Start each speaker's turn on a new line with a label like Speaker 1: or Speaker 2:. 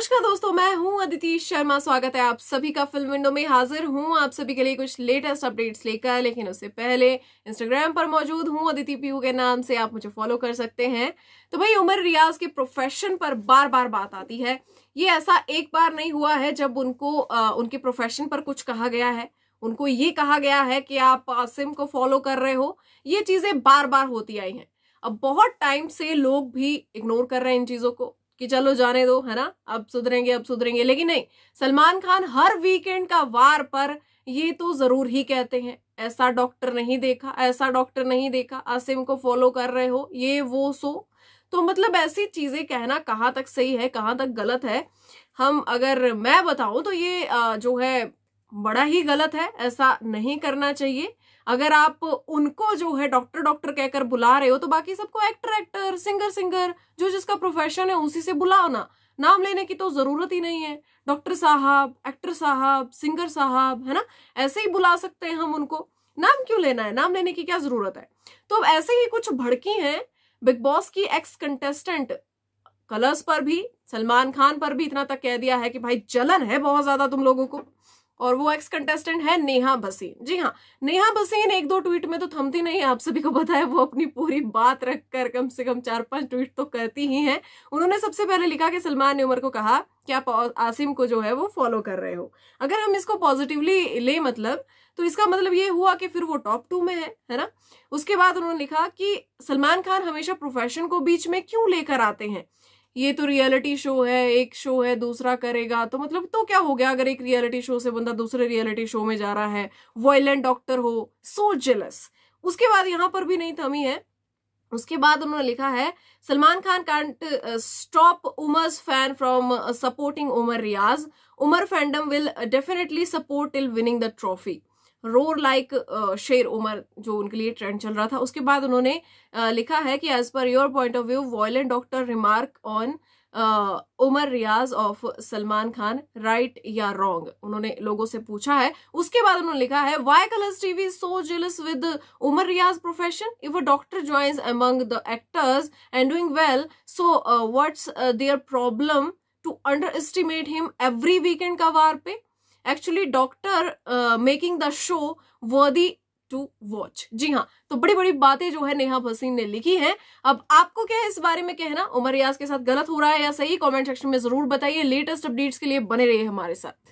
Speaker 1: नमस्कार दोस्तों मैं हूं अदिति शर्मा स्वागत है आप सभी का फिल्म विंडो में हाजिर हूं आप सभी के लिए कुछ लेटेस्ट अपडेट्स लेकर लेकिन उससे पहले इंस्टाग्राम पर मौजूद हूं अदिति पीयू के नाम से आप मुझे फॉलो कर सकते हैं तो भाई उमर रियाज के प्रोफेशन पर बार बार बात आती है ये ऐसा एक बार नहीं हुआ है जब उनको आ, उनके प्रोफेशन पर कुछ कहा गया है उनको ये कहा गया है कि आप आसिम को फॉलो कर रहे हो ये चीज़ें बार बार होती आई हैं अब बहुत टाइम से लोग भी इग्नोर कर रहे हैं इन चीज़ों को कि चलो जाने दो है ना अब सुधरेंगे अब सुधरेंगे लेकिन नहीं सलमान खान हर वीकेंड का वार पर ये तो जरूर ही कहते हैं ऐसा डॉक्टर नहीं देखा ऐसा डॉक्टर नहीं देखा आसिम को फॉलो कर रहे हो ये वो सो तो मतलब ऐसी चीजें कहना कहाँ तक सही है कहाँ तक गलत है हम अगर मैं बताऊं तो ये जो है बड़ा ही गलत है ऐसा नहीं करना चाहिए अगर आप उनको जो है डॉक्टर डॉक्टर कहकर बुला रहे हो तो बाकी सबको एक्टर एक्टर सिंगर सिंगर जो जिसका प्रोफेशन है उसी से बुलाओ ना नाम लेने की तो ज़रूरत ही नहीं है डॉक्टर साहब एक्टर साहब सिंगर साहब है ना ऐसे ही बुला सकते हैं हम उनको नाम क्यों लेना है नाम लेने की क्या ज़रूरत है तो अब ऐसे ही कुछ भड़की हैं बिग बॉस की एक्स कंटेस्टेंट कलर्स पर भी सलमान खान पर भी इतना तक कह दिया है कि भाई जलन है बहुत ज़्यादा तुम लोगों को और वो एक्स कंटेस्टेंट है नेहा भसीन जी हाँ नेहा भसीन एक दो ट्वीट में तो थमती नहीं आप सभी को पता है वो अपनी पूरी बात रखकर कम से कम चार पांच ट्वीट तो करती ही हैं उन्होंने सबसे पहले लिखा कि सलमान ने उमर को कहा कि आप आसिम को जो है वो फॉलो कर रहे हो अगर हम इसको पॉजिटिवली ले मतलब तो इसका मतलब ये हुआ कि फिर वो टॉप टू में है है ना उसके बाद उन्होंने लिखा कि सलमान खान हमेशा प्रोफेशन को बीच में क्यों लेकर आते हैं ये तो रियलिटी शो है एक शो है दूसरा करेगा तो मतलब तो क्या हो गया अगर एक रियलिटी शो से बंदा दूसरे रियलिटी शो में जा रहा है वॉयलेंट डॉक्टर हो सो जेलस उसके बाद यहां पर भी नहीं थमी है उसके बाद उन्होंने लिखा है Salman Khan can't stop Umar's fan from supporting Umar Riyaz Umar fandom will definitely support till winning the trophy roar like sher Umar जो उनके लिए ट्रेंड चल रहा था उसके बाद उन्होंने लिखा है कि as per your point of view violent doctor remark on Umar Riyaz of Salman Khan right या रॉन्ग उन्होंने लोगों से पूछा है उसके बाद उन्होंने लिखा है why Colors TV so jealous with Umar Riyaz profession if a doctor joins among the actors and doing well so what's their problem to underestimate him every weekend का वार पे actually doctor making the show worthy to watch जी हाँ तो बड़ी बड़ी बातें जो है नेहा भसीन ने लिखी हैं अब आपको क्या है इस बारे में कहना उमर रियाज के साथ गलत हो रहा है या सही कमेंट सेक्शन में जरूर बताइए लेटेस्ट अपडेट्स के लिए बने रहिए हमारे साथ